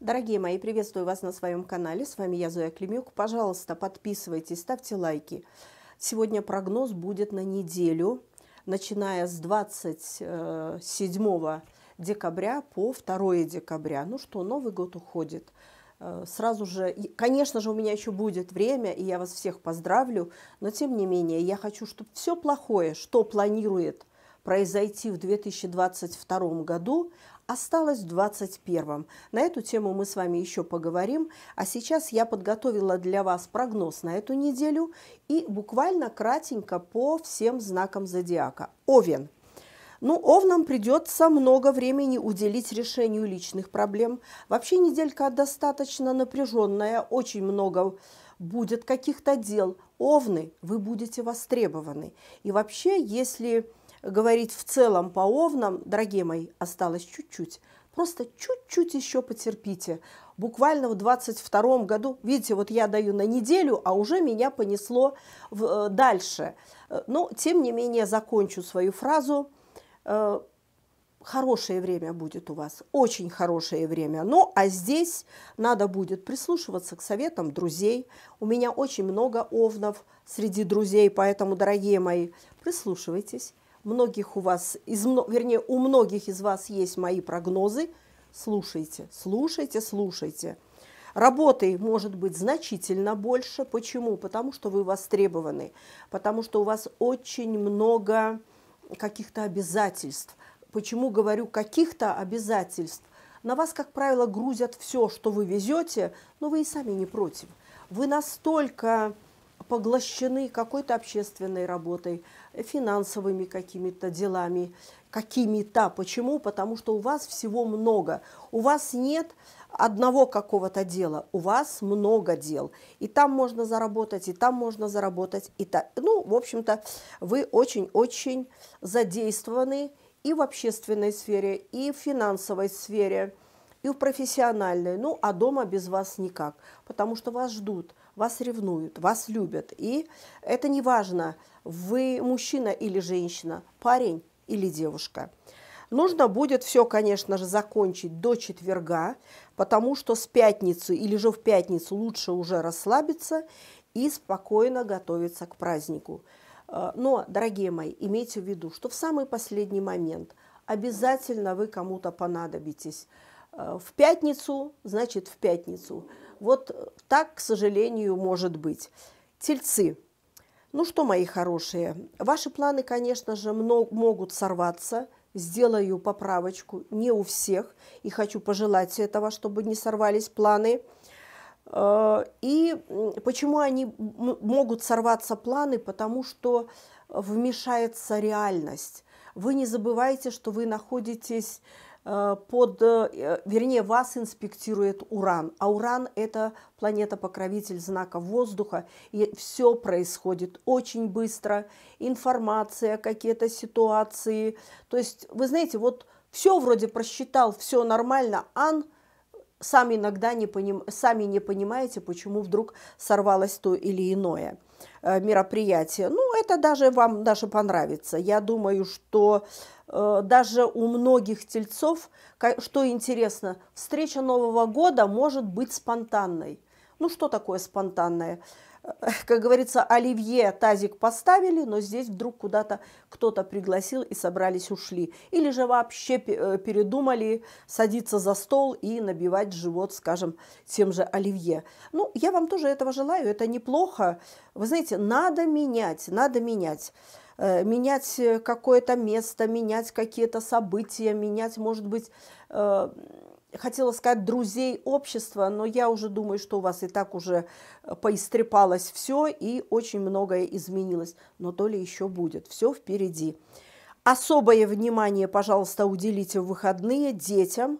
Дорогие мои, приветствую вас на своем канале. С вами я, Зоя Клемюк. Пожалуйста, подписывайтесь, ставьте лайки. Сегодня прогноз будет на неделю, начиная с 27 э, декабря по 2 декабря. Ну что, Новый год уходит. Э, сразу же, конечно же, у меня еще будет время, и я вас всех поздравлю, но тем не менее, я хочу, чтобы все плохое, что планирует произойти в 2022 году, осталось в 21-м. На эту тему мы с вами еще поговорим. А сейчас я подготовила для вас прогноз на эту неделю и буквально кратенько по всем знакам зодиака. Овен. Ну, овнам придется много времени уделить решению личных проблем. Вообще неделька достаточно напряженная, очень много будет каких-то дел. Овны, вы будете востребованы. И вообще, если говорить в целом по овнам, дорогие мои, осталось чуть-чуть. Просто чуть-чуть еще потерпите. Буквально в 22 году, видите, вот я даю на неделю, а уже меня понесло в, э, дальше. Э, но, тем не менее, закончу свою фразу. Э, хорошее время будет у вас, очень хорошее время. Ну, а здесь надо будет прислушиваться к советам друзей. У меня очень много овнов среди друзей, поэтому, дорогие мои, прислушивайтесь Многих у вас, из, вернее, у многих из вас есть мои прогнозы. Слушайте, слушайте, слушайте. Работы может быть значительно больше. Почему? Потому что вы востребованы, потому что у вас очень много каких-то обязательств. Почему говорю каких-то обязательств? На вас, как правило, грузят все, что вы везете, но вы и сами не против. Вы настолько поглощены какой-то общественной работой, финансовыми какими-то делами, какими-то. Почему? Потому что у вас всего много. У вас нет одного какого-то дела, у вас много дел. И там можно заработать, и там можно заработать, и так. Ну, в общем-то, вы очень-очень задействованы и в общественной сфере, и в финансовой сфере, и в профессиональной. Ну, а дома без вас никак, потому что вас ждут вас ревнуют, вас любят. И это не важно, вы мужчина или женщина, парень или девушка. Нужно будет все, конечно же, закончить до четверга, потому что с пятницы или же в пятницу лучше уже расслабиться и спокойно готовиться к празднику. Э, но, дорогие мои, имейте в виду, что в самый последний момент обязательно вы кому-то понадобитесь. Э, в пятницу, значит, в пятницу. Вот так, к сожалению, может быть. Тельцы. Ну что, мои хорошие, ваши планы, конечно же, могут сорваться. Сделаю поправочку, не у всех. И хочу пожелать этого, чтобы не сорвались планы. Э, и почему они могут сорваться планы? Потому что вмешается реальность. Вы не забывайте, что вы находитесь Э, под, э, вернее, вас инспектирует Уран. А Уран – это планета-покровитель знака воздуха, и все происходит очень быстро. Информация, какие-то ситуации. То есть, вы знаете, вот все вроде просчитал, все нормально, Ан – сами иногда не, поним... сами не понимаете, почему вдруг сорвалось то или иное э, мероприятие. Ну, это даже вам даже понравится. Я думаю, что э, даже у многих тельцов, что интересно, встреча Нового года может быть спонтанной. Ну, что такое спонтанное? как говорится, оливье тазик поставили, но здесь вдруг куда-то кто-то пригласил и собрались ушли. Или же вообще э, передумали садиться за стол и набивать живот, скажем, тем же оливье. Ну, я вам тоже этого желаю, это неплохо. Вы знаете, надо менять, надо менять э, менять какое-то место, менять какие-то события, менять, может быть, э, хотела сказать друзей общества, но я уже думаю, что у вас и так уже э, поистрепалось все и очень многое изменилось, но то ли еще будет, все впереди. Особое внимание, пожалуйста, уделите в выходные детям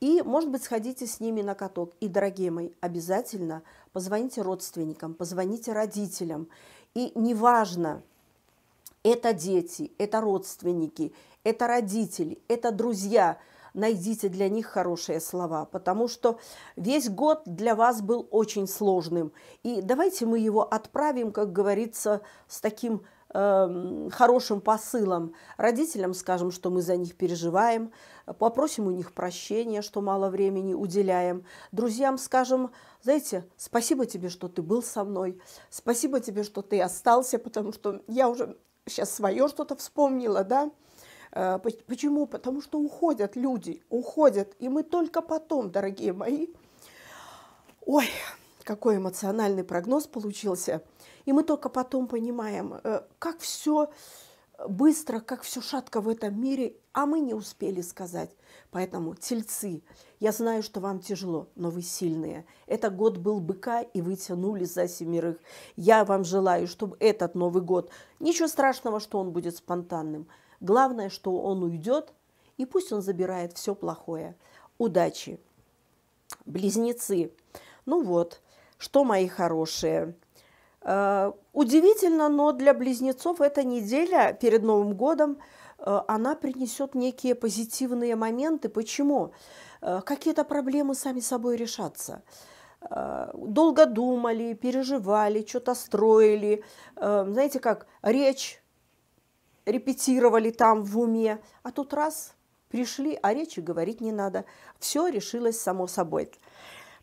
и, может быть, сходите с ними на каток. И, дорогие мои, обязательно позвоните родственникам, позвоните родителям. И неважно, это дети, это родственники, это родители, это друзья – найдите для них хорошие слова, потому что весь год для вас был очень сложным. И давайте мы его отправим, как говорится, с таким эм, хорошим посылом. Родителям скажем, что мы за них переживаем, попросим у них прощения, что мало времени уделяем. Друзьям скажем, знаете, спасибо тебе, что ты был со мной, спасибо тебе, что ты остался, потому что я уже сейчас свое что-то вспомнила, да, Э, почему? Потому что уходят люди, уходят. И мы только потом, дорогие мои, ой, какой эмоциональный прогноз получился. И мы только потом понимаем, э, как все быстро, как все шатко в этом мире, а мы не успели сказать. Поэтому, тельцы, я знаю, что вам тяжело, но вы сильные. Это год был быка, и вы тянули за семерых. Я вам желаю, чтобы этот Новый год, ничего страшного, что он будет спонтанным – Главное, что он уйдет, и пусть он забирает все плохое. Удачи. Близнецы. Ну вот, что мои хорошие. Э, удивительно, но для близнецов эта неделя перед Новым годом э, она принесет некие позитивные моменты. Почему? Э, какие-то проблемы сами собой решатся долго думали, переживали, что-то строили. Знаете, как речь репетировали там в уме, а тут раз пришли, а речи говорить не надо. Все решилось само собой.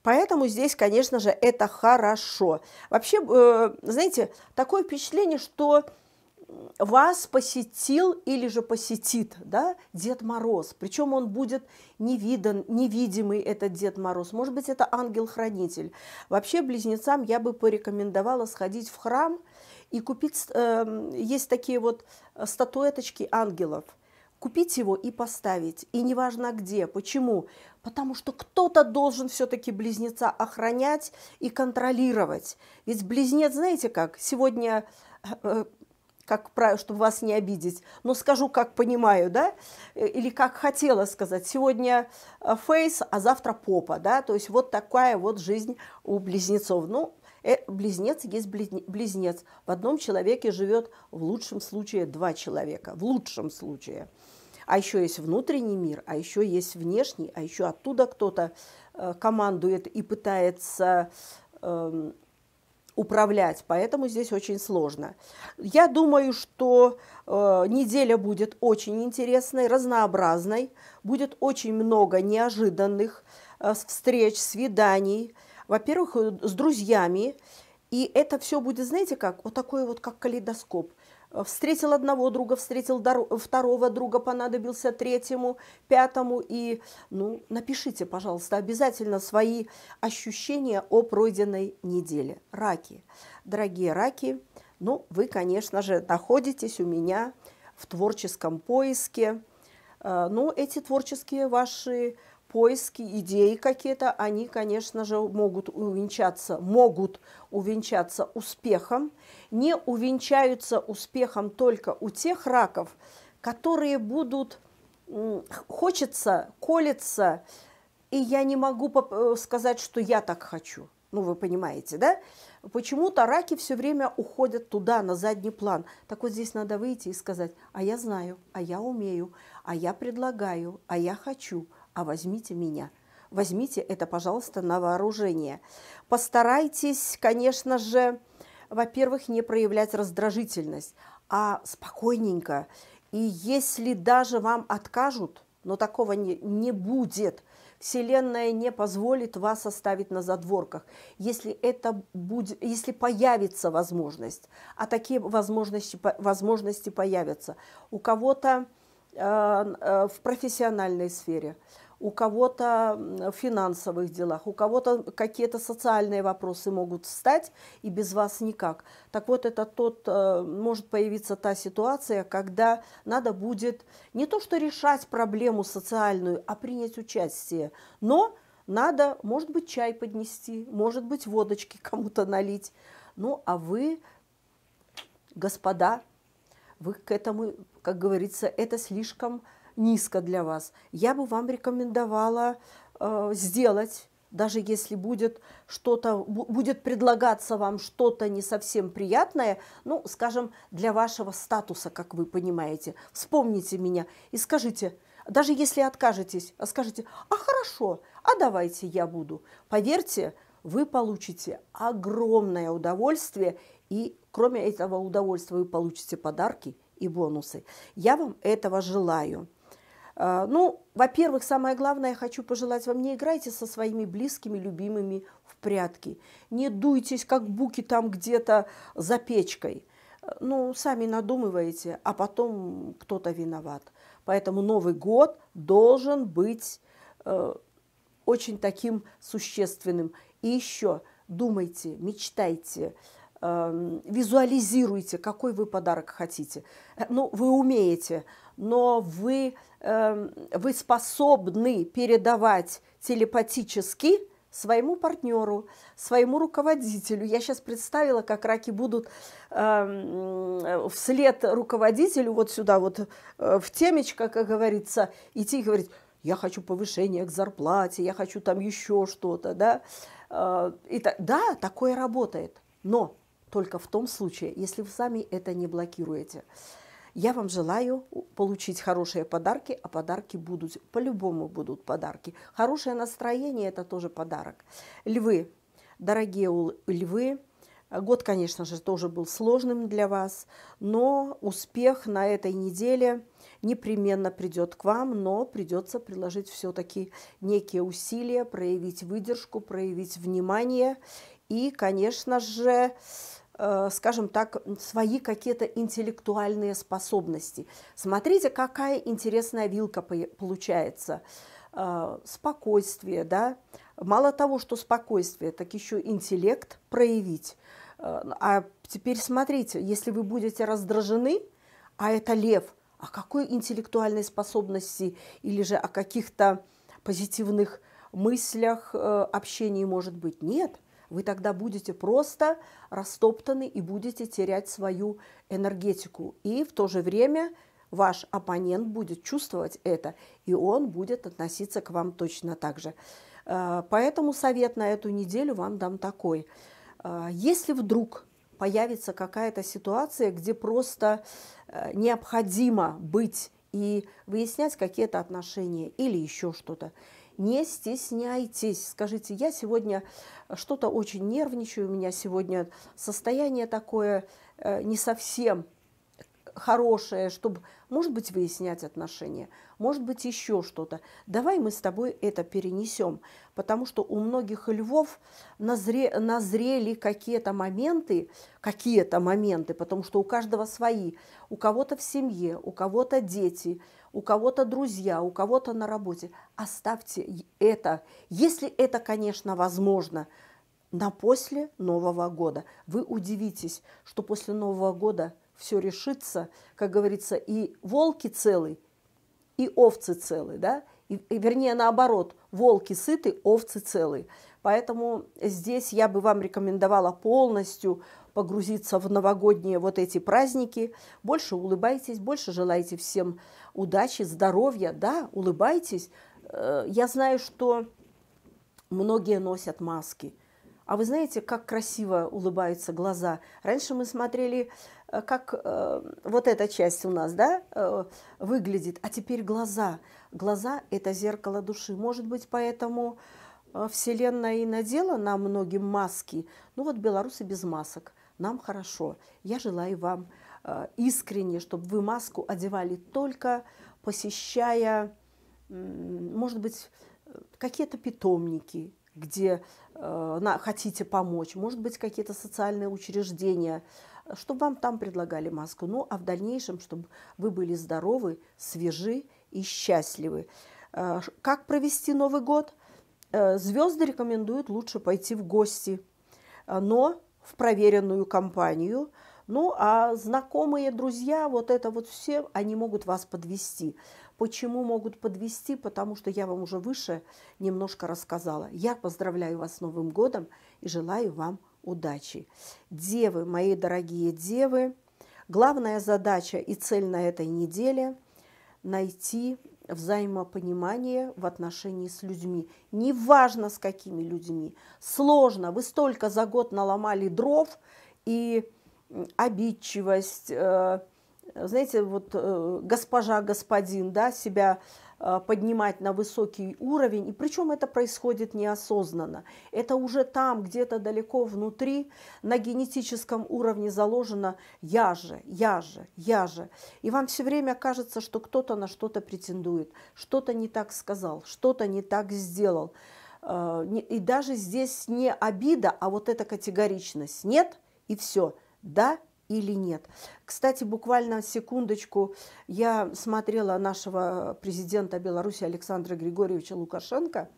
Поэтому здесь, конечно же, это хорошо. Вообще, э, знаете, такое впечатление, что вас посетил или же посетит да, Дед Мороз. Причем он будет невидан, невидимый, этот Дед Мороз. Может быть, это ангел-хранитель. Вообще, близнецам я бы порекомендовала сходить в храм – и купить, э, есть такие вот э, статуэточки ангелов, купить его и поставить, и неважно где, почему, потому что кто-то должен все-таки близнеца охранять и контролировать, ведь близнец, знаете как, сегодня э, э как правило, чтобы вас не обидеть, но скажу, как понимаю, да, э, или как хотела сказать. Сегодня фейс, а завтра попа, да, то есть вот такая вот жизнь у близнецов. Ну, Э, близнец есть близнец. В одном человеке живет в лучшем случае два человека. В лучшем случае. А еще есть внутренний мир, а еще есть внешний, а еще оттуда кто-то э, командует и пытается эм, управлять, поэтому здесь очень сложно. Я думаю, что э, неделя будет очень интересной, разнообразной, будет очень много неожиданных э, встреч, свиданий во-первых, э, с друзьями. И это все будет, знаете как, вот такой вот, как калейдоскоп. Э, встретил одного друга, встретил второго друга, понадобился третьему, пятому. И, ну, напишите, пожалуйста, обязательно свои ощущения о пройденной неделе. Раки, дорогие раки, ну, вы, конечно же, находитесь у меня в творческом поиске. Э, но ну, эти творческие ваши поиски, идеи какие-то, они, конечно же, могут увенчаться, могут увенчаться успехом. Не увенчаются успехом только у тех раков, которые будут хочется, колется, и я не могу э, сказать, что я так хочу. Ну, вы понимаете, да? Почему-то раки все время уходят туда, на задний план. Так вот здесь надо выйти и сказать, а я знаю, а я умею, а я предлагаю, а я хочу – а возьмите меня. Возьмите это, пожалуйста, на вооружение. Постарайтесь, конечно же, во-первых, не проявлять раздражительность, а спокойненько. И если даже вам откажут, но такого не, не будет, Вселенная не позволит вас оставить на задворках, если, это будет, если появится возможность. А такие возможности, возможности появятся. У кого-то э, э, в профессиональной сфере – у кого-то в финансовых делах, у кого-то какие-то социальные вопросы могут встать, и без вас никак. Так вот, это тот, э, может появиться та ситуация, когда надо будет не то что решать проблему социальную, а принять участие, но надо, может быть, чай поднести, может быть, водочки кому-то налить. Ну, а вы, господа, вы к этому, как говорится, это слишком низко для вас, я бы вам рекомендовала э, сделать даже если будет что-то, будет предлагаться вам что-то не совсем приятное, ну, скажем, для вашего статуса, как вы понимаете, вспомните меня и скажите, даже если откажетесь, а скажите, а хорошо, а давайте я буду. Поверьте, вы получите огромное удовольствие, и кроме этого удовольствия вы получите подарки и бонусы. Я вам этого желаю. А, ну, во-первых, самое главное, я хочу пожелать вам, не играйте со своими близкими, любимыми в прятки. Не дуйтесь, как буки там где-то за печкой. Ну, сами надумываете, а потом кто-то виноват. Поэтому Новый год должен быть э, очень таким существенным. И еще думайте, мечтайте, э, визуализируйте, какой вы подарок хотите. Э, ну, вы умеете, но вы Эм, вы способны передавать телепатически своему партнеру, своему руководителю. Я сейчас представила, как раки будут э, вслед руководителю вот сюда вот э, в темечко, как говорится, идти и говорить, я хочу повышение к зарплате, я хочу там еще что-то, да. Э, и та, да, такое работает, но только в том случае, если вы сами это не блокируете. Э, я вам желаю получить хорошие подарки, а подарки будут, по-любому будут подарки. Хорошее настроение – это тоже подарок. Львы, дорогие львы, год, конечно же, тоже был сложным для вас, но успех на этой неделе непременно придет к вам, но придется приложить все-таки некие усилия, проявить выдержку, проявить внимание и, конечно же, Э, скажем так, свои какие-то интеллектуальные способности. Смотрите, какая интересная вилка получается. Э, спокойствие, да. Мало того, что спокойствие, так еще интеллект проявить. Э, а теперь смотрите, если вы будете раздражены, а это лев, о а какой интеллектуальной способности или же о каких-то позитивных мыслях, общения может быть? Нет – вы тогда будете просто растоптаны и будете терять свою энергетику. И в то же время ваш оппонент будет чувствовать это, и он будет относиться к вам точно так же. Э, поэтому совет на эту неделю вам дам такой. Э, если вдруг появится какая-то ситуация, где просто э, необходимо быть и выяснять какие-то отношения или еще что-то, не стесняйтесь. Скажите, я сегодня э, что-то очень нервничаю, у меня сегодня состояние такое э, не совсем хорошее, чтобы, может быть, выяснять отношения, может быть, еще что-то. Давай мы с тобой это перенесем, потому что у многих львов назре, назрели какие-то моменты, какие-то моменты, потому что у каждого свои. У кого-то в семье, у кого-то дети, у кого-то друзья, у кого-то на работе. Оставьте это, если это, конечно, возможно, на после Нового года. Вы удивитесь, что после Нового года все решится, как говорится, и волки целы, и овцы целы, да, и, и вернее наоборот, волки сыты, овцы целы. Поэтому здесь я бы вам рекомендовала полностью погрузиться в новогодние вот эти праздники. Больше улыбайтесь, больше желайте всем удачи, здоровья, да, улыбайтесь. Э, я знаю, что многие носят маски. А вы знаете, как красиво улыбаются глаза. Раньше мы смотрели Э, как э, вот эта часть у нас, да, э, выглядит. А теперь глаза. Глаза – это зеркало души. Может быть, поэтому Вселенная и надела нам многим маски. Ну вот белорусы без масок. Нам хорошо. Я желаю вам искренне, чтобы вы маску одевали только посещая, может быть, какие-то питомники, где э, на, хотите помочь, может быть, какие-то социальные учреждения – чтобы вам там предлагали маску. Ну, а в дальнейшем, чтобы вы были здоровы, свежи и счастливы. Э, как провести Новый год? Э, звезды рекомендуют лучше пойти в гости, э, но в проверенную компанию. Ну, а знакомые, друзья, вот это вот все, они могут вас подвести. Почему могут подвести? Потому что я вам уже выше немножко рассказала. Я поздравляю вас с Новым годом и желаю вам удачи. Девы, мои дорогие девы, главная задача и цель на этой неделе – найти взаимопонимание в отношении с людьми. Неважно, с какими людьми. Сложно. Вы столько за год наломали дров, и обидчивость, э, знаете, вот э, госпожа, господин, да, себя Э, поднимать на высокий уровень. И причем это происходит неосознанно. Это уже там, где-то далеко внутри, на генетическом уровне заложено «я же, я же, я же». И вам все время кажется, что кто-то на что-то претендует, что-то не так сказал, что-то не так сделал. Э, и даже здесь не обида, а вот эта категоричность. Нет, и все. Да, или нет. Кстати, буквально секундочку, я смотрела нашего президента Беларуси Александра Григорьевича Лукашенко,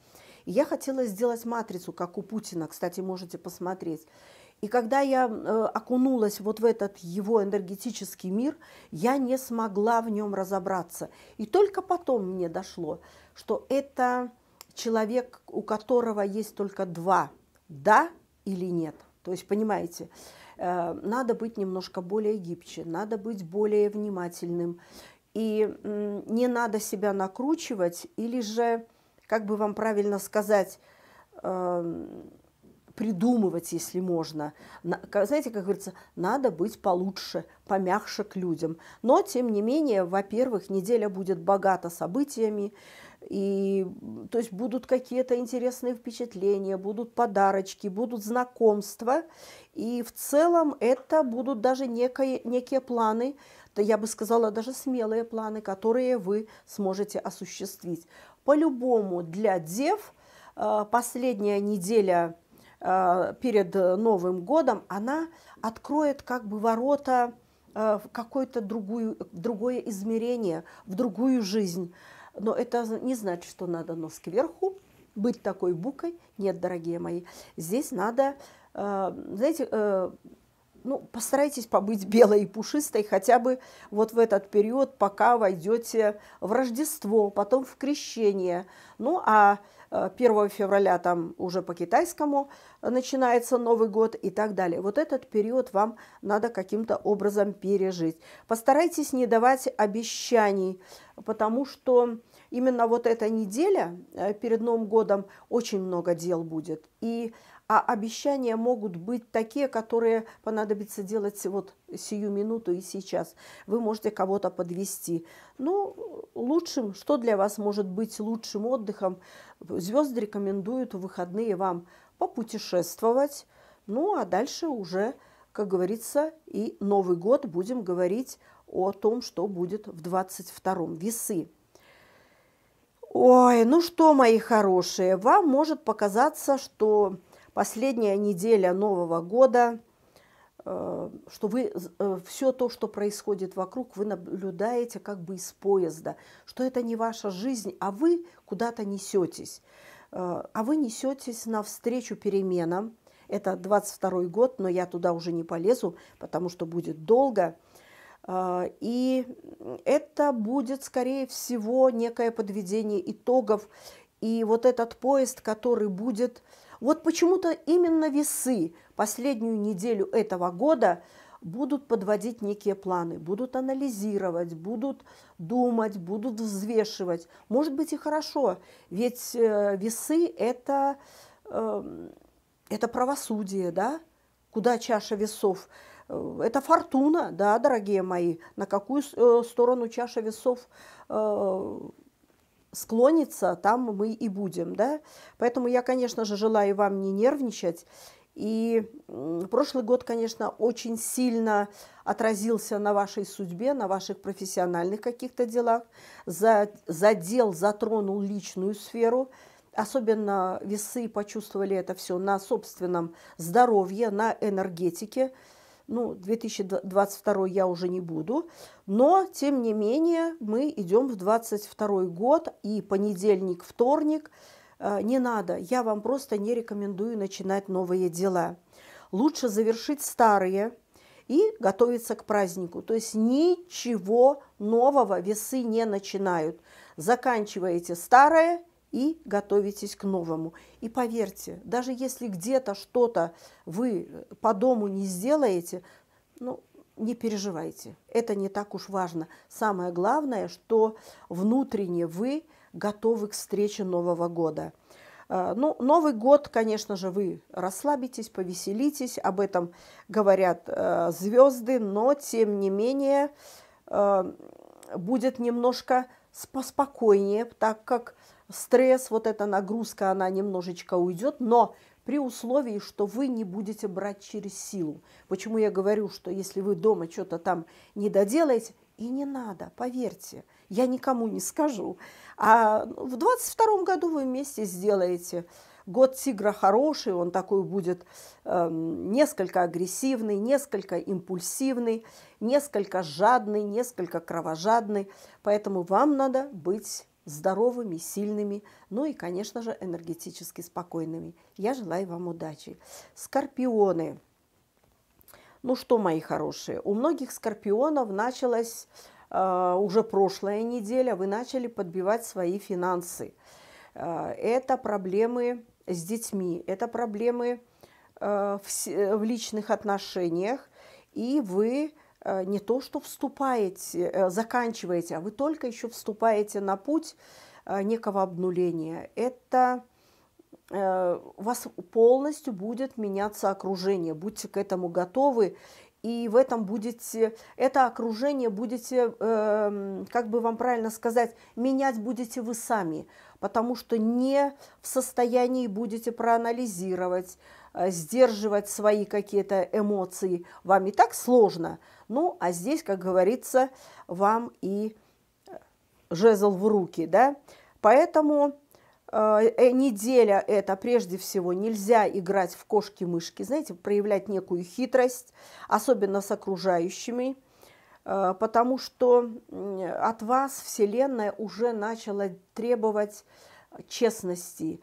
и я хотела сделать матрицу, как у Путина, кстати, можете посмотреть. И когда я э, окунулась вот в этот его энергетический мир, я не смогла в нем разобраться. И только потом мне дошло, что это человек, у которого есть только два «да» или «нет». То есть, понимаете, Э, надо быть немножко более гибче, надо быть более внимательным. И не надо себя накручивать, или же, как бы вам правильно сказать, эм, придумывать, если можно. Знаете, как говорится, надо быть получше, помягче к людям. Но, тем не менее, во-первых, неделя будет богата событиями, и, то есть будут какие-то интересные впечатления, будут подарочки, будут знакомства. И в целом это будут даже некие некие планы, да я бы сказала, даже смелые планы, которые вы сможете осуществить. По-любому для дев а, последняя неделя а, перед э, Новым годом, она откроет как бы ворота э, в какое-то другое измерение, в другую жизнь. Но это не значит, что надо нос кверху, быть такой букой. Нет, дорогие мои, здесь надо, э, знаете, э, ну, постарайтесь побыть белой и пушистой хотя бы вот в этот период, пока войдете в Рождество, потом в крещение. Ну, а 1 февраля там уже по китайскому начинается Новый год и так далее. Вот этот период вам надо каким-то образом пережить. Постарайтесь не давать обещаний, потому что именно вот эта неделя э, перед Новым годом очень много дел будет. И а обещания могут быть такие, которые понадобится делать вот сию минуту и сейчас. Вы можете кого-то подвести. Ну, лучшим, что для вас может быть лучшим отдыхом? Звезды рекомендуют в выходные вам попутешествовать. Ну, а дальше уже, как говорится, и Новый год будем говорить о том, что будет в 22-м. Весы. Ой, ну что, мои хорошие, вам может показаться, что последняя неделя Нового года, э, что вы э, все то, что происходит вокруг, вы наблюдаете как бы из поезда, что это не ваша жизнь, а вы куда-то несетесь. Э, а вы несетесь навстречу переменам. Это 22 год, но я туда уже не полезу, потому что будет долго. И это будет, скорее всего, некое подведение итогов. И вот этот поезд, который будет вот почему-то именно весы последнюю неделю этого года будут подводить некие планы, будут анализировать, будут думать, будут взвешивать. Может быть и хорошо, ведь э, весы это, эм, это правосудие, да? Куда чаша весов? Э, это фортуна, да, дорогие мои, на какую э, сторону чаша весов склонится, там мы и будем, да. Поэтому я, конечно же, желаю вам не нервничать. И прошлый год, конечно, очень сильно отразился на вашей судьбе, на ваших профессиональных каких-то делах, задел, затронул личную сферу. Особенно весы почувствовали это все на собственном здоровье, на энергетике – ну, 2022 я уже не буду, но, тем не менее, мы идем в 2022 год, и понедельник, вторник э, не надо. Я вам просто не рекомендую начинать новые дела. Лучше завершить старые и готовиться к празднику. То есть ничего нового весы не начинают. Заканчиваете старое – и готовитесь к новому. И поверьте, даже если где-то что-то вы по дому не сделаете, ну, не переживайте, это не так уж важно. Самое главное, что внутренне вы готовы к встрече Нового года. А, ну, Новый год, конечно же, вы расслабитесь, повеселитесь, об этом говорят э, звезды, но тем не менее э, будет немножко поспокойнее, так как стресс, вот эта нагрузка, она немножечко уйдет, но при условии, что вы не будете брать через силу. Почему я говорю, что если вы дома что-то там не доделаете, и не надо, поверьте, я никому не скажу. А в 22 году вы вместе сделаете. Год тигра хороший, он такой будет э, несколько агрессивный, несколько импульсивный, несколько жадный, несколько кровожадный. Поэтому вам надо быть здоровыми, сильными, ну и, конечно же, энергетически спокойными. Я желаю вам удачи. Скорпионы. Ну что, мои хорошие, у многих скорпионов началась э, уже прошлая неделя, вы начали подбивать свои финансы. Э, это проблемы с детьми, это проблемы э, в, э, в личных отношениях, и вы Э, не то, что вступаете, э, заканчиваете, а вы только еще вступаете на путь э, некого обнуления. Это у вас полностью будет меняться окружение. Будьте к этому готовы и в этом будете, это окружение будете, э, как бы вам правильно сказать, менять будете вы сами, потому что не в состоянии будете проанализировать, э, сдерживать свои какие-то эмоции. Вам и так сложно. Ну, а здесь, как говорится, вам и э, жезл в руки, да. Поэтому Э, э, неделя это прежде всего нельзя играть в кошки-мышки, знаете, проявлять некую хитрость, особенно с окружающими, э, потому что от вас Вселенная уже начала требовать честности,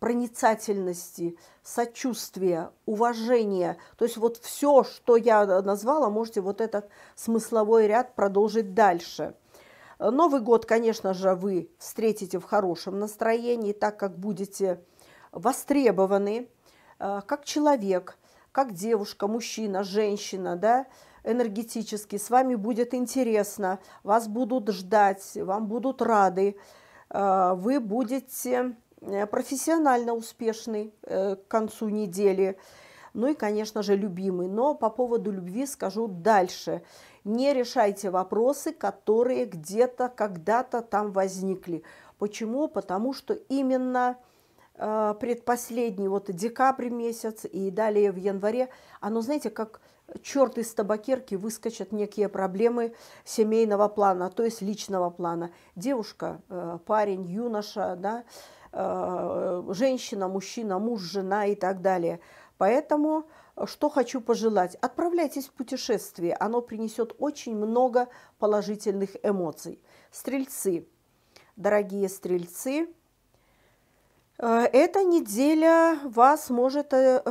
проницательности, сочувствия, уважения. То есть вот все, что я назвала, можете вот этот смысловой ряд продолжить дальше – Новый год, конечно же, вы встретите в хорошем настроении, так как будете востребованы э, как человек, как девушка, мужчина, женщина, да, энергетически. С вами будет интересно, вас будут ждать, вам будут рады. Э, вы будете э, профессионально успешны к концу недели ну и, конечно же, любимый. Но по поводу любви скажу дальше. Не решайте вопросы, которые где-то, когда-то там возникли. Почему? Потому что именно э, предпоследний, вот декабрь месяц и далее в январе, оно, знаете, как черт из табакерки выскочат некие проблемы семейного плана, то есть личного плана. Девушка, э, парень, юноша, да, э, женщина, мужчина, муж, жена и так далее – Поэтому э, что хочу пожелать? Отправляйтесь в путешествие, оно принесет очень много положительных эмоций. Стрельцы, дорогие стрельцы, э, эта неделя вас может э,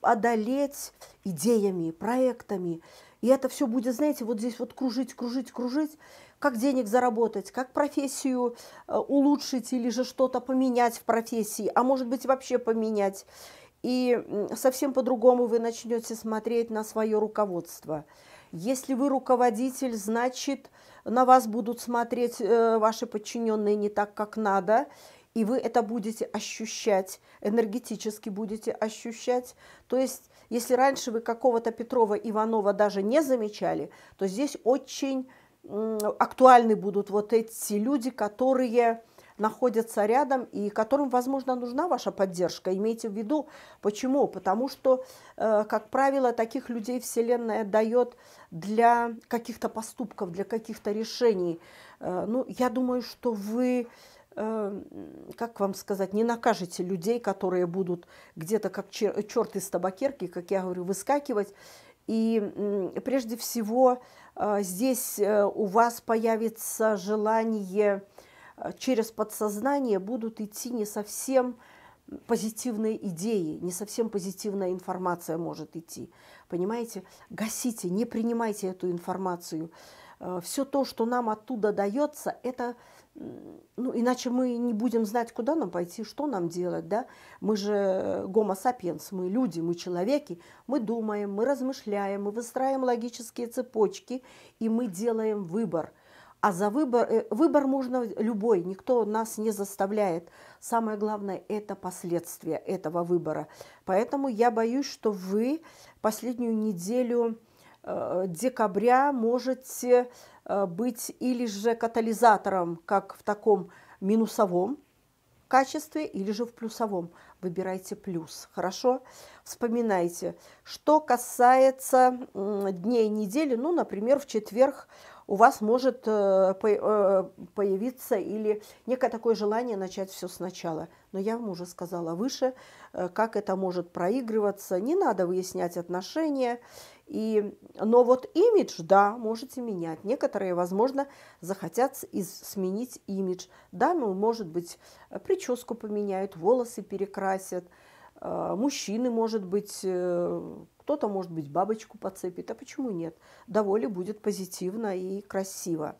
одолеть идеями, проектами. И это все будет, знаете, вот здесь вот кружить, кружить, кружить, как денег заработать, как профессию улучшить или же что-то поменять в профессии, а может быть вообще поменять и совсем по-другому вы начнете смотреть на свое руководство. Если вы руководитель, значит, на вас будут смотреть э, ваши подчиненные не так, как надо, и вы это будете ощущать, энергетически будете ощущать. То есть, если раньше вы какого-то Петрова Иванова даже не замечали, то здесь очень актуальны будут вот эти люди, которые находятся рядом и которым, возможно, нужна ваша поддержка. Имейте в виду, почему? Потому что, э, как правило, таких людей Вселенная дает для каких-то поступков, для каких-то решений. Э, ну, я думаю, что вы э, как вам сказать, не накажете людей, которые будут где-то как черт из табакерки, как я говорю, выскакивать. И прежде всего здесь у вас появится желание Э, через подсознание будут идти не совсем позитивные идеи, не совсем позитивная информация может идти. Понимаете? Гасите, не принимайте эту информацию. Э, Все то, что нам оттуда дается, это, ну, иначе мы не будем знать, куда нам пойти, что нам делать, да? Мы же гомо э, сапиенс, мы люди, мы человеки, мы думаем, мы размышляем, мы выстраиваем логические цепочки, и мы делаем выбор – а за выбор, э, выбор можно любой, никто нас не заставляет. Самое главное – это последствия этого выбора. Поэтому я боюсь, что вы последнюю неделю э, декабря можете э, быть или же катализатором, как в таком минусовом качестве, или же в плюсовом. Выбирайте плюс, хорошо? Вспоминайте. Что касается дней недели, ну, например, в четверг у вас может э, э, появиться или некое такое желание начать все сначала. Но я вам уже сказала выше, э, как это может проигрываться. Не надо выяснять отношения. И, но вот имидж, да, можете менять. Некоторые, возможно, захотят из, сменить имидж. Да, ну, может быть, прическу поменяют, волосы перекрасят – Э, мужчины, может быть, э, кто-то, может быть, бабочку подцепит, а почему нет? Довольно будет позитивно и красиво.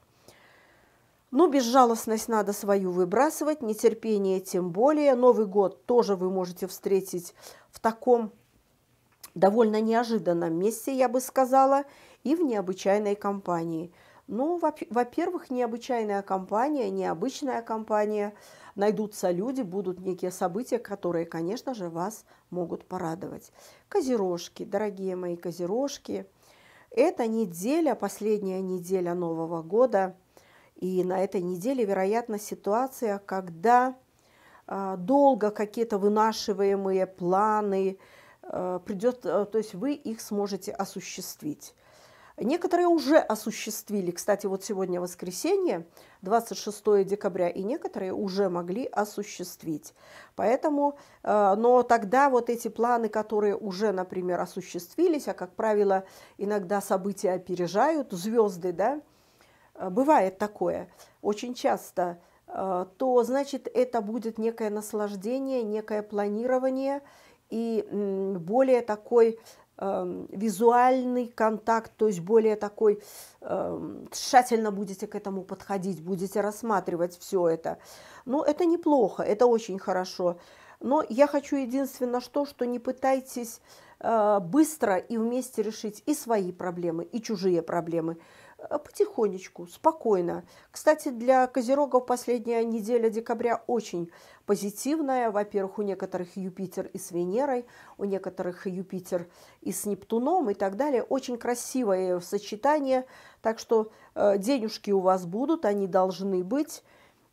Но ну, безжалостность надо свою выбрасывать, нетерпение тем более. Новый год тоже вы можете встретить в таком довольно неожиданном месте, я бы сказала, и в необычайной компании. Ну, во-первых, необычайная компания, необычная компания – найдутся люди, будут некие события, которые, конечно же, вас могут порадовать. Козерожки, дорогие мои козерожки, это неделя, последняя неделя Нового года, и на этой неделе, вероятно, ситуация, когда а, долго какие-то вынашиваемые планы а, придет, а, то есть вы их сможете осуществить. Некоторые уже осуществили, кстати, вот сегодня воскресенье, 26 декабря, и некоторые уже могли осуществить. Поэтому, э, но тогда вот эти планы, которые уже, например, осуществились, а, как правило, иногда события опережают, звезды, да, э, бывает такое очень часто, э, то, значит, это будет некое наслаждение, некое планирование и более такой Эм, визуальный контакт, то есть более такой эм, тщательно будете к этому подходить, будете рассматривать все это. Но ну, это неплохо, это очень хорошо. Но я хочу единственное что, что не пытайтесь э, быстро и вместе решить и свои проблемы, и чужие проблемы. Э, потихонечку, спокойно. Кстати, для козерогов последняя неделя декабря очень позитивная. Во-первых, у некоторых Юпитер и с Венерой, у некоторых Юпитер и с Нептуном и так далее. Очень красивое сочетание. Так что э, денежки у вас будут, они должны быть.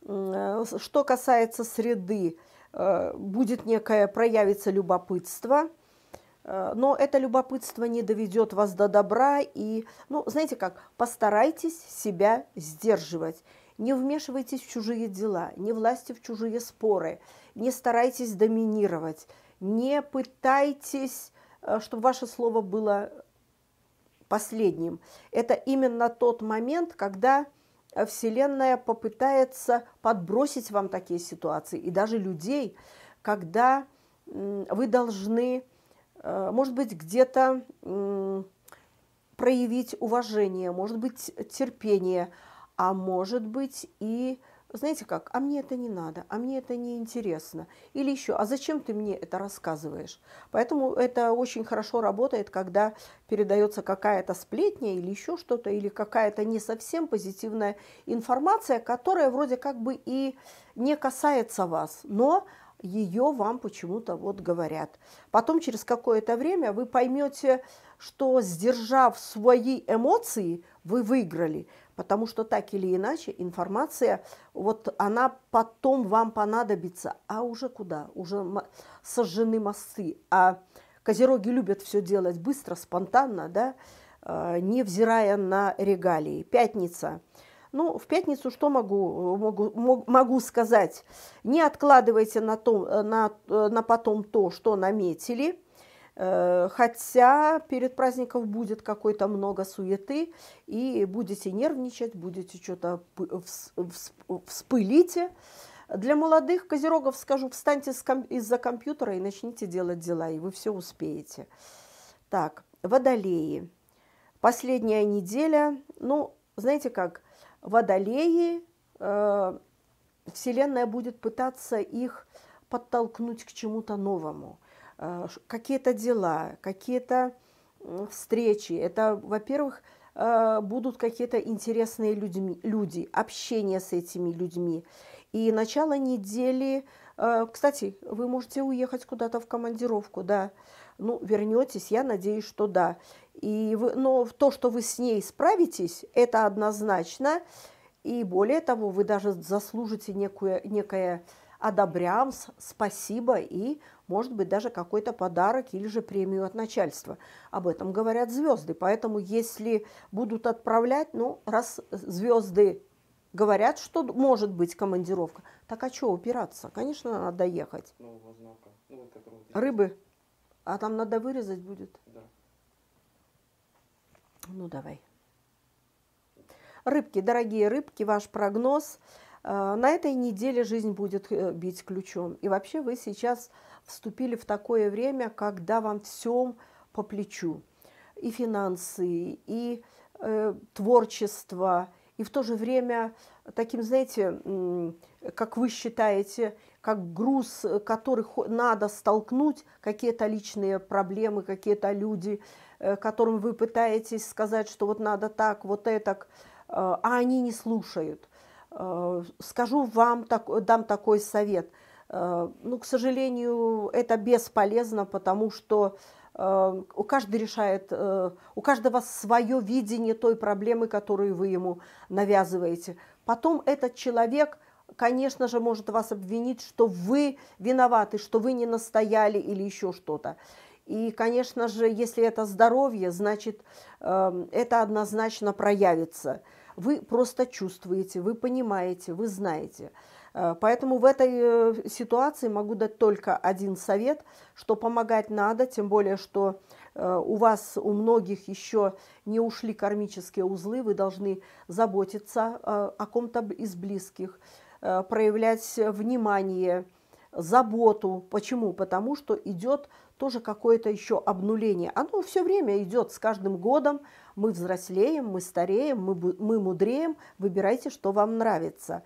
Э, что касается среды, будет некое, проявится любопытство – Э, но это любопытство не доведет вас до добра. И, ну, знаете как, постарайтесь себя сдерживать. Не вмешивайтесь в чужие дела, не власти в чужие споры, не старайтесь доминировать, не пытайтесь, э, чтобы ваше слово было последним. Это именно тот момент, когда Вселенная попытается подбросить вам такие ситуации и даже людей, когда вы должны Э, может быть, где-то проявить уважение, может быть, терпение, а может быть и, знаете как, а мне это не надо, а мне это не интересно, или еще, а зачем ты мне это рассказываешь? Поэтому это очень хорошо работает, когда передается какая-то сплетня или еще что-то, или какая-то не совсем позитивная информация, которая вроде как бы и не касается вас, но ее вам почему-то вот говорят. Потом через какое-то время вы поймете, что сдержав свои эмоции, вы выиграли, потому что так или иначе информация, вот она потом вам понадобится, а уже куда? Уже сожжены мосты, а козероги любят все делать быстро, спонтанно, да, э, невзирая на регалии. Пятница. Ну, в пятницу что могу, могу, могу сказать? Не откладывайте на, том э, на, э, на потом то, что наметили, э, хотя перед праздником будет какой-то много суеты, и будете нервничать, будете что-то вспылите. Для молодых козерогов скажу, встаньте из-за компьютера и начните делать дела, и вы все успеете. Так, водолеи. Последняя неделя, ну, знаете как, водолеи, э, Вселенная будет пытаться их подтолкнуть к чему-то новому. Э, какие-то дела, какие-то встречи. Это, во-первых, э, будут какие-то интересные людьми, люди, общение с этими людьми. И начало недели... Э, кстати, вы можете уехать куда-то в командировку, да? Ну, вернетесь, я надеюсь, что да. И вы, но то, что вы с ней справитесь, это однозначно. И более того, вы даже заслужите некую, некое одобрямс, спасибо и, может быть, даже какой-то подарок или же премию от начальства. Об этом говорят звезды. Поэтому, если будут отправлять, ну, раз звезды говорят, что может быть командировка, так а что упираться? Конечно, надо ехать. Ну, ну, Рыбы. А там надо вырезать будет? Да. Ну, давай. Рыбки, дорогие рыбки, ваш прогноз. Э, на этой неделе жизнь будет э, бить ключом. И вообще вы сейчас вступили в такое время, когда вам всем по плечу. И финансы, и э, творчество, и в то же время таким, знаете, как вы считаете, как груз, э, который надо столкнуть, какие-то личные проблемы, какие-то люди, э, которым вы пытаетесь сказать, что вот надо так, вот это, э, а они не слушают. Скажу вам, дам такой совет. Ну, к сожалению, это бесполезно, потому что у каждого решает, у каждого свое видение той проблемы, которую вы ему навязываете. Потом этот человек – конечно же, может вас обвинить, что вы виноваты, что вы не настояли или еще что-то. И, конечно же, если это здоровье, значит, эм, это однозначно проявится. Вы просто чувствуете, вы понимаете, вы знаете. Э, поэтому в этой э, ситуации могу дать только один совет, что помогать надо, тем более, что э, у вас, у многих еще не ушли кармические узлы, вы должны заботиться о ком-то из близких, Э, проявлять внимание, заботу. Почему? Потому что идет тоже какое-то еще обнуление. Оно все время идет с каждым годом. Мы взрослеем, мы стареем, мы, мы мудреем. Выбирайте, что вам нравится.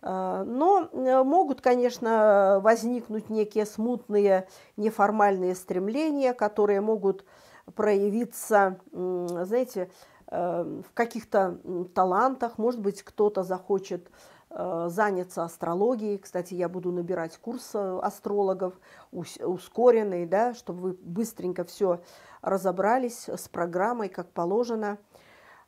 Э, но э, могут, конечно, возникнуть некие смутные, неформальные стремления, которые могут проявиться, знаете, в каких-то талантах. Может быть, кто-то захочет Э, заняться астрологией. Кстати, я буду набирать курс э, астрологов ускоренный, да, чтобы вы быстренько все разобрались с программой, как положено.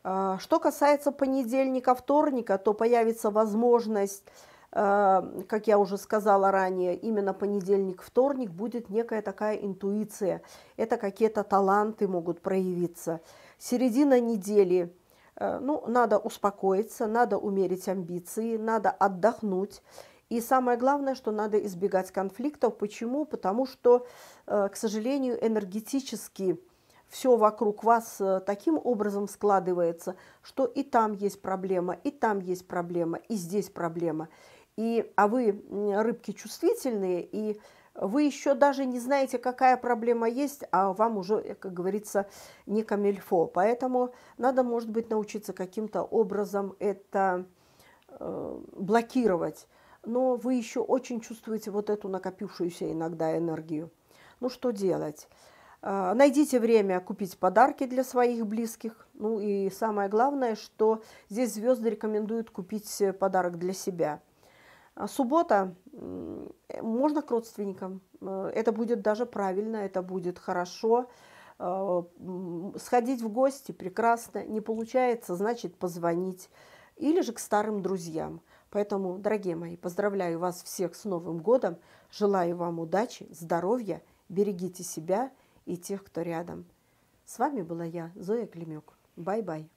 Э, что касается понедельника, вторника, то появится возможность, как я уже сказала ранее, именно понедельник, вторник будет некая такая интуиция. Это какие-то таланты могут проявиться. Середина недели – Э, ну, надо успокоиться, надо умерить амбиции, надо отдохнуть. И самое главное, что надо избегать конфликтов. Почему? Потому что, э, к сожалению, энергетически все вокруг вас э, таким образом складывается, что и там есть проблема, и там есть проблема, и здесь проблема. И, а вы, рыбки, чувствительные, и вы еще даже не знаете, какая проблема есть, а вам уже, как говорится, не камельфо. Поэтому надо, может быть, научиться каким-то образом это э, блокировать. Но вы еще очень чувствуете вот эту накопившуюся иногда энергию. Ну что делать? Э, найдите время купить подарки для своих близких. Ну и самое главное, что здесь звезды рекомендуют купить э, подарок для себя – а суббота э, можно к родственникам. Э, это будет даже правильно, это будет хорошо. Э, сходить в гости прекрасно. Не получается, значит позвонить. Или же к старым друзьям. Поэтому, дорогие мои, поздравляю вас всех с Новым годом. Желаю вам удачи, здоровья. Берегите себя и тех, кто рядом. С вами была я, Зоя Климюк. Бай-бай.